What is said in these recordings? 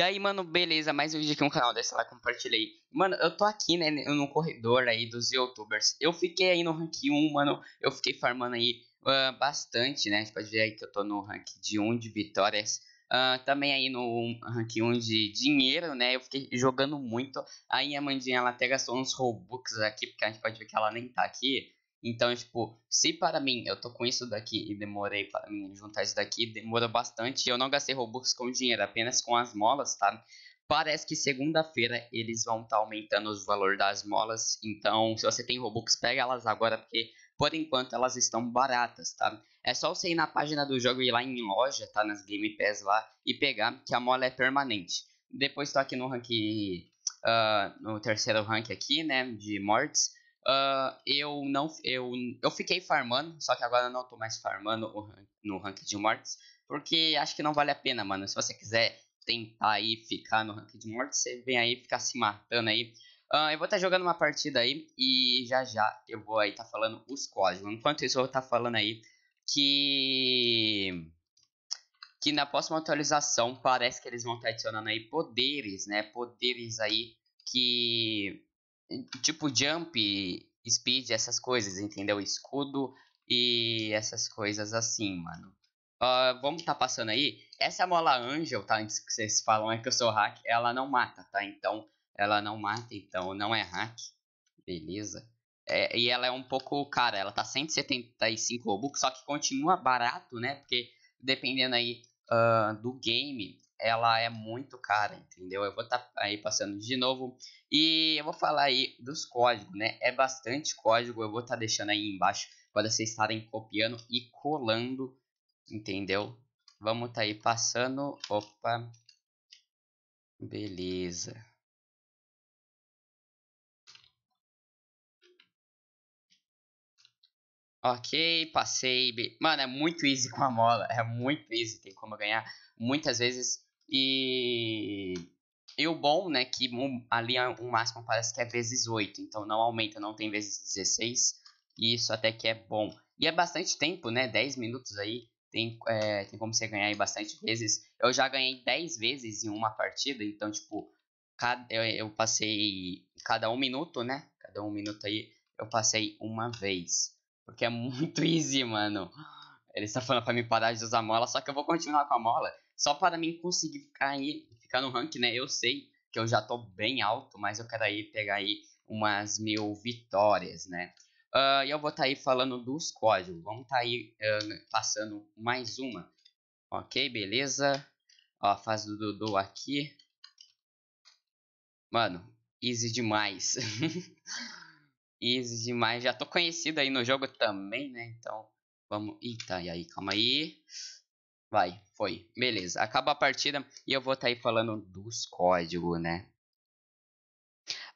E aí, mano, beleza, mais um vídeo aqui no canal, dessa lá, compartilhei. Mano, eu tô aqui, né, no corredor aí dos youtubers. Eu fiquei aí no rank 1, mano, eu fiquei farmando aí uh, bastante, né, gente pode ver aí que eu tô no rank de 1 de vitórias. Uh, também aí no rank 1 de dinheiro, né, eu fiquei jogando muito. Aí a Mandinha, ela até gastou uns Robux aqui, porque a gente pode ver que ela nem tá aqui. Então, tipo, se para mim eu tô com isso daqui e demorei para mim juntar isso daqui, demorou bastante eu não gastei Robux com dinheiro, apenas com as molas, tá? Parece que segunda-feira eles vão estar tá aumentando o valor das molas, então se você tem Robux, pega elas agora, porque por enquanto elas estão baratas, tá? É só você ir na página do jogo e ir lá em loja, tá? Nas Game Pass lá e pegar, que a mola é permanente. Depois tô aqui no ranking, uh, no terceiro rank aqui, né, de mortes. Uh, eu não eu, eu fiquei farmando, só que agora eu não tô mais farmando no ranking de mortes, porque acho que não vale a pena, mano. Se você quiser tentar aí ficar no ranking de mortes, você vem aí ficar se matando aí. Uh, eu vou estar tá jogando uma partida aí e já já eu vou aí tá falando os códigos. Enquanto isso, eu vou estar tá falando aí que que na próxima atualização parece que eles vão estar tá adicionando aí poderes, né? Poderes aí que tipo jump, speed, essas coisas, entendeu? Escudo e essas coisas assim, mano. Uh, vamos tá passando aí. Essa mola Angel, tá? Antes que vocês falam é que eu sou hack, ela não mata, tá? Então, ela não mata, então não é hack. Beleza. É, e ela é um pouco cara, ela tá 175 Robux, só que continua barato, né? Porque dependendo aí uh, do game, ela é muito cara, entendeu? Eu vou estar tá aí passando de novo e eu vou falar aí dos códigos, né? É bastante código, eu vou estar tá deixando aí embaixo para vocês estarem copiando e colando, entendeu? Vamos estar tá aí passando, opa, beleza. Ok, passei. Mano, é muito easy com a mola. É muito easy. Tem como ganhar muitas vezes e, e o bom, né, que ali o um máximo parece que é vezes 8, então não aumenta, não tem vezes 16, e isso até que é bom. E é bastante tempo, né, 10 minutos aí, tem, é, tem como você ganhar aí bastante vezes. Eu já ganhei 10 vezes em uma partida, então, tipo, cada, eu, eu passei cada um minuto, né, cada um minuto aí, eu passei uma vez. Porque é muito easy, mano. Ele está falando para me parar de usar mola, só que eu vou continuar com a mola só para mim conseguir ficar aí, ficar no rank, né? Eu sei que eu já tô bem alto, mas eu quero aí pegar aí umas mil vitórias, né? Uh, e eu vou estar tá aí falando dos códigos. Vamos estar tá aí uh, passando mais uma. Ok, beleza. Ó, fase do Dudu aqui. Mano, easy demais. easy demais. Já tô conhecido aí no jogo também, né? Então, vamos... Eita, e aí, calma aí. Vai, foi. Beleza, acaba a partida e eu vou estar tá aí falando dos códigos, né?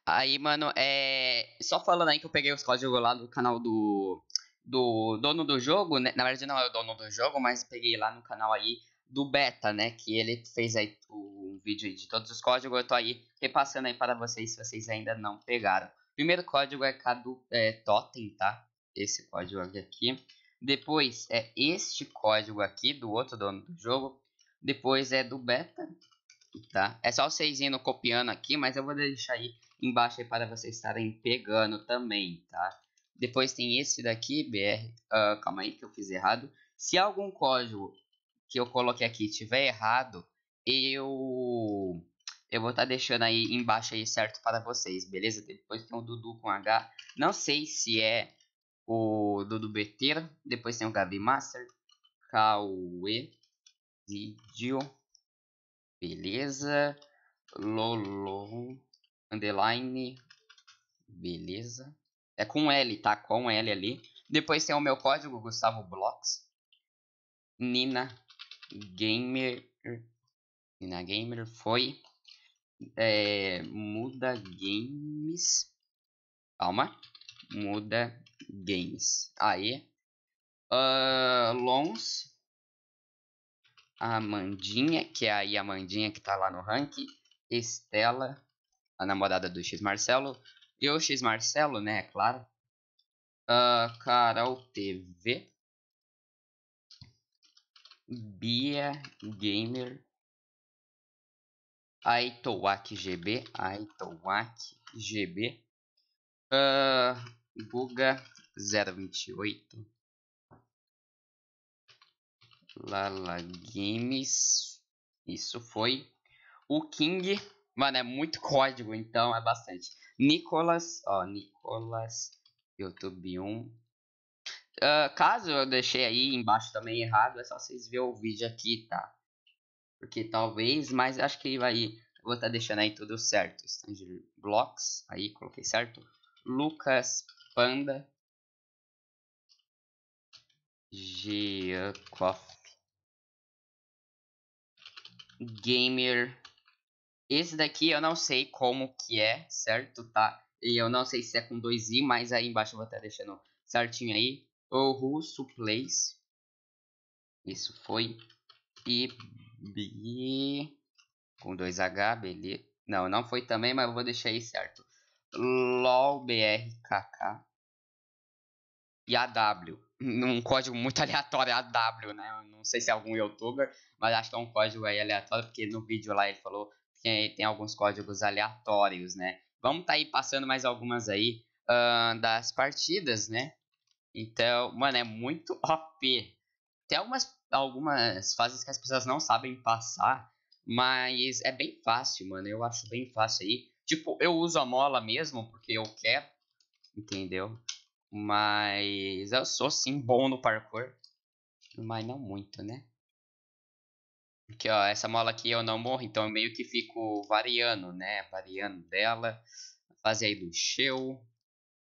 Aí, mano, é. Só falando aí que eu peguei os códigos lá do canal do. Do dono do jogo, né? Na verdade, não é o dono do jogo, mas peguei lá no canal aí do Beta, né? Que ele fez aí um vídeo de todos os códigos. Eu tô aí repassando aí para vocês se vocês ainda não pegaram. Primeiro código é Cadu é, Totem, tá? Esse código aqui. Depois é este código aqui do outro dono do jogo. Depois é do beta, tá? É só vocês indo copiando aqui, mas eu vou deixar aí embaixo aí para vocês estarem pegando também, tá? Depois tem esse daqui, BR, uh, ah, calma aí que eu fiz errado. Se algum código que eu coloquei aqui tiver errado, eu eu vou estar tá deixando aí embaixo aí certo para vocês, beleza? Depois tem o Dudu com H. Não sei se é o Dudu Beteira, depois tem o Gabi Master, Cauê, Vídeo, beleza, Lolo, underline, beleza, é com L, tá, com L ali, depois tem o meu código, Gustavo Blocks, Nina Gamer, Nina Gamer foi, é, Muda Games, calma, Muda games Aí, uh, a Amandinha, que é aí a Amandinha que tá lá no rank, Estela, a namorada do X Marcelo, e o X Marcelo, né, é claro. Uh, Carol TV, Bia Gamer, Aitowak GB, Aitowak GB, uh, ah, buga 028 Lala Games isso foi o King mano é muito código então é bastante Nicolas ó Nicolas YouTube 1 uh, ah, caso eu deixei aí embaixo também errado é só vocês ver o vídeo aqui tá porque talvez mas acho que vai vou estar tá deixando aí tudo certo Stanger Blocks aí coloquei certo Lucas Panda Giacoff Gamer. Esse daqui eu não sei como que é, certo? Tá? E eu não sei se é com dois i mas aí embaixo eu vou estar tá deixando certinho aí. O Russo Plays. Isso foi. E B... com dois h beleza. Não, não foi também, mas eu vou deixar aí certo. LOLBRKK e AW. Um código muito aleatório, AW, né? Eu não sei se é algum youtuber, mas acho que é um código aí aleatório, porque no vídeo lá ele falou que tem alguns códigos aleatórios, né? Vamos tá aí passando mais algumas aí uh, das partidas, né? Então, mano, é muito OP. Tem algumas, algumas fases que as pessoas não sabem passar, mas é bem fácil, mano. Eu acho bem fácil aí. Tipo, eu uso a mola mesmo porque eu quero, entendeu? Mas eu sou sim bom no parkour, mas não muito, né? Porque ó, essa mola aqui eu não morro, então eu meio que fico variando, né? Variando dela. Fase aí do show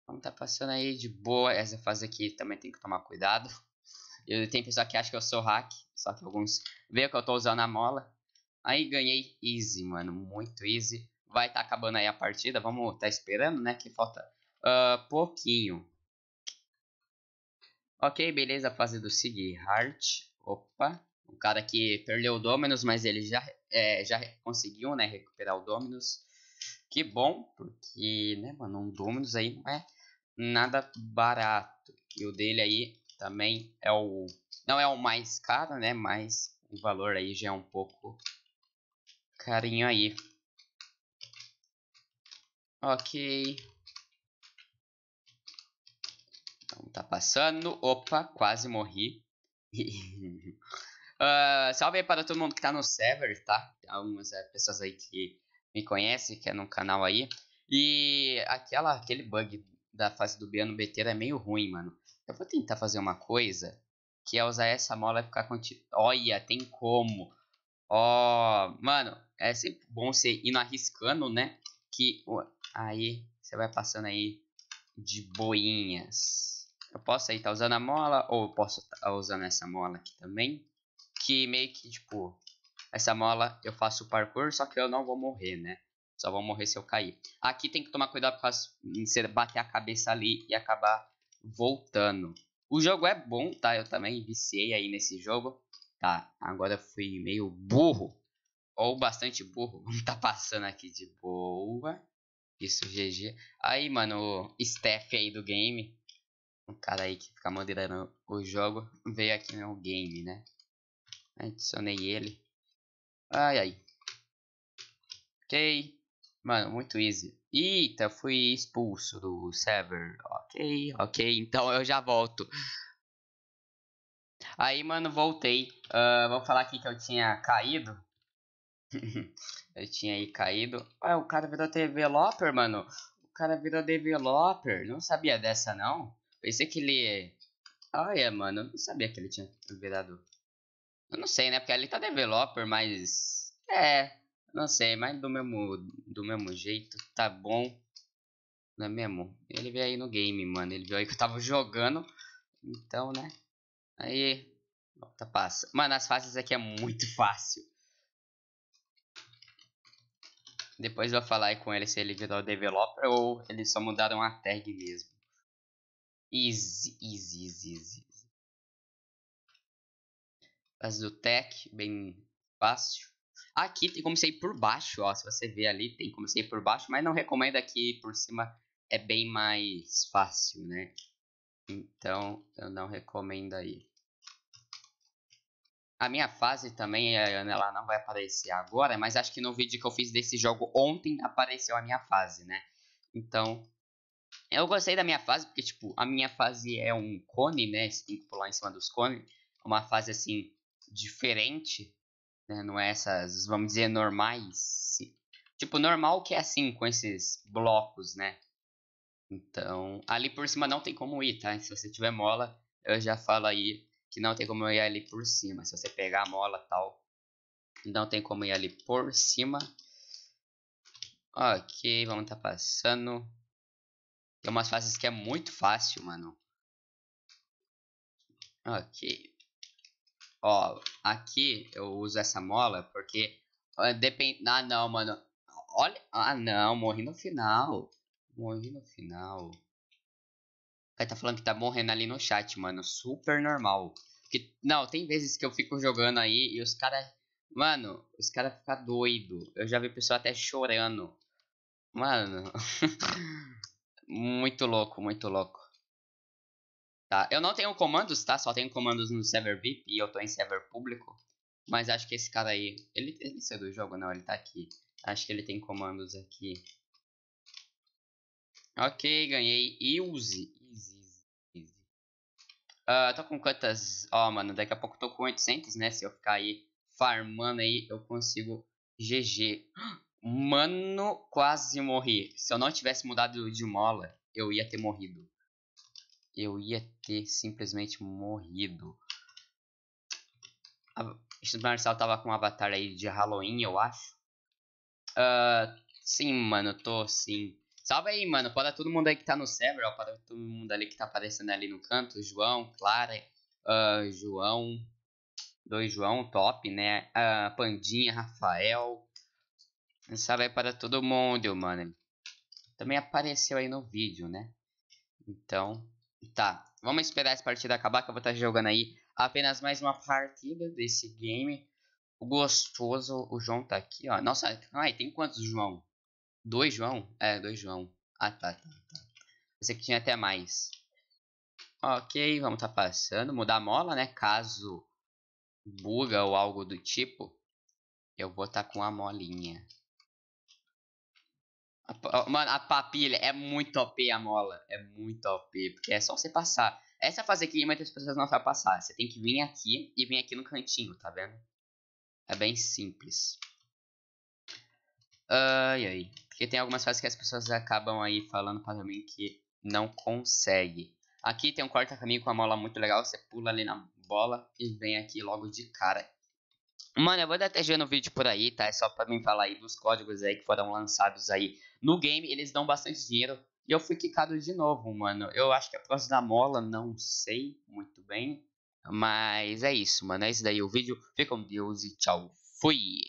Então tá passando aí de boa. Essa fase aqui também tem que tomar cuidado. Eu tenho pessoa que acha que eu sou hack, só que alguns veem que eu tô usando a mola. Aí ganhei easy, mano, muito easy vai estar tá acabando aí a partida. Vamos estar tá esperando, né? Que falta uh, pouquinho. Ok, beleza. Fase do Sig Hart. Opa. O cara que perdeu o Dominus, mas ele já, é, já conseguiu, né? Recuperar o Dominus. Que bom, porque, né, mano? Um Dominus aí não é nada barato. E o dele aí também é o... Não é o mais caro, né? Mas o valor aí já é um pouco carinho aí. Ok. Então tá passando. Opa, quase morri. uh, salve aí para todo mundo que tá no server, tá? Algumas é, pessoas aí que me conhecem, que é no canal aí. E aquela, aquele bug da fase do B no BT era meio ruim, mano. Eu vou tentar fazer uma coisa, que é usar essa mola e ficar com... Olha, tem como. Ó, oh, mano, é sempre bom você ir arriscando, né? Que Aí você vai passando aí de boinhas. Eu posso aí estar tá usando a mola ou eu posso estar tá usando essa mola aqui também. Que meio que, tipo, essa mola eu faço o parkour, só que eu não vou morrer, né? Só vou morrer se eu cair. Aqui tem que tomar cuidado com as, você bater a cabeça ali e acabar voltando. O jogo é bom, tá? Eu também viciei aí nesse jogo. Tá, agora eu fui meio burro. Ou bastante burro. Tá passando aqui de boa. Isso, GG. Aí, mano, o Steph aí do game. O cara aí que fica moderando o jogo. Veio aqui no né, game, né? Adicionei ele. Ai, ai. Ok. Mano, muito easy. Eita, fui expulso do server. Ok, ok. Então eu já volto. Aí, mano, voltei. Uh, vou falar aqui que eu tinha caído. eu tinha aí caído. Ah, o cara virou developer, mano. O cara virou developer. Não sabia dessa, não. Pensei que ele. Ah, é, mano, eu não sabia que ele tinha virado. Eu não sei, né? Porque ali tá developer, mas. É, não sei, mas do mesmo, do mesmo jeito, tá bom. Não é mesmo? Ele veio aí no game, mano. Ele veio aí que eu tava jogando. Então, né? Aí. Volta, passa. Mano, as fases aqui é muito fácil. Depois eu vou falar com ele se ele virou developer ou eles só mudaram a tag mesmo. Easy, easy, easy, easy. As do tech, bem fácil. Aqui tem como sair por baixo, ó. Se você ver ali, tem como sair por baixo, mas não recomendo aqui por cima. É bem mais fácil, né? Então, eu não recomendo aí. A minha fase também, eh, ela não vai aparecer agora, mas acho que no vídeo que eu fiz desse jogo ontem apareceu a minha fase, né? Então, eu gostei da minha fase, porque, tipo, a minha fase é um cone, né? Você tem que pular em cima dos cones. Uma fase, assim, diferente, né? Não é essas, vamos dizer, normais. Tipo, normal que é assim, com esses blocos, né? Então, ali por cima não tem como ir, tá? Se você tiver mola, eu já falo aí que não tem como eu ir ali por cima. Se você pegar a mola tal, não tem como ir ali por cima. Ok, vamos tá passando. Tem umas fases que é muito fácil, mano. Ok. Ó, aqui eu uso essa mola porque ah, depende... Ah, não, mano. Olha... Ah, não, morri no final. Morri no final cara tá falando que tá morrendo ali no chat, mano. Super normal. Porque, não, tem vezes que eu fico jogando aí e os caras. Mano, os caras ficam doido. Eu já vi pessoa até chorando. Mano. muito louco, muito louco. Tá, eu não tenho comandos, tá? Só tenho comandos no server VIP e eu tô em server público. Mas acho que esse cara aí. Ele, ele saiu do jogo, não, ele tá aqui. Acho que ele tem comandos aqui. Ok, ganhei use Uh, tô com quantas? Ó, oh, mano, daqui a pouco tô com 800, né? Se eu ficar aí farmando aí, eu consigo GG. Mano, quase morri. Se eu não tivesse mudado de mola, eu ia ter morrido. Eu ia ter simplesmente morrido. A Marcelo tava com um avatar aí de Halloween, eu acho. Uh, sim, mano, tô sim. Salve aí, mano, para todo mundo aí que tá no server, ó, para todo mundo ali que tá aparecendo ali no canto, João, Clara, uh, João, dois João, top, né, uh, Pandinha, Rafael, salve aí para todo mundo, mano. Também apareceu aí no vídeo, né? Então, tá, vamos esperar essa partida acabar que eu vou estar tá jogando aí apenas mais uma partida desse game gostoso. O João tá aqui, ó. Nossa, ai, tem quantos João? 2 João? É, 2 João. Ah, tá, tá, tá. Pensei que tinha até mais. Ok, vamos tá passando. Mudar a mola, né? Caso buga ou algo do tipo, eu vou tá com a molinha. A, mano, a papilha é muito OP a mola. É muito OP, porque é só você passar. Essa é fase aqui, muitas pessoas não vai passar. Você tem que vir aqui e vir aqui no cantinho, tá vendo? É bem simples. Ai, ai. Porque tem algumas fases que as pessoas acabam aí falando para mim que não consegue. Aqui tem um corta-caminho com a mola muito legal. Você pula ali na bola e vem aqui logo de cara. Mano, eu vou dar TG no vídeo por aí, tá? É só pra mim falar aí dos códigos aí que foram lançados aí no game. Eles dão bastante dinheiro. E eu fui quicado de novo, mano. Eu acho que é por causa da mola, não sei muito bem. Mas é isso, mano. É isso daí o vídeo. Fica com Deus e tchau. Fui!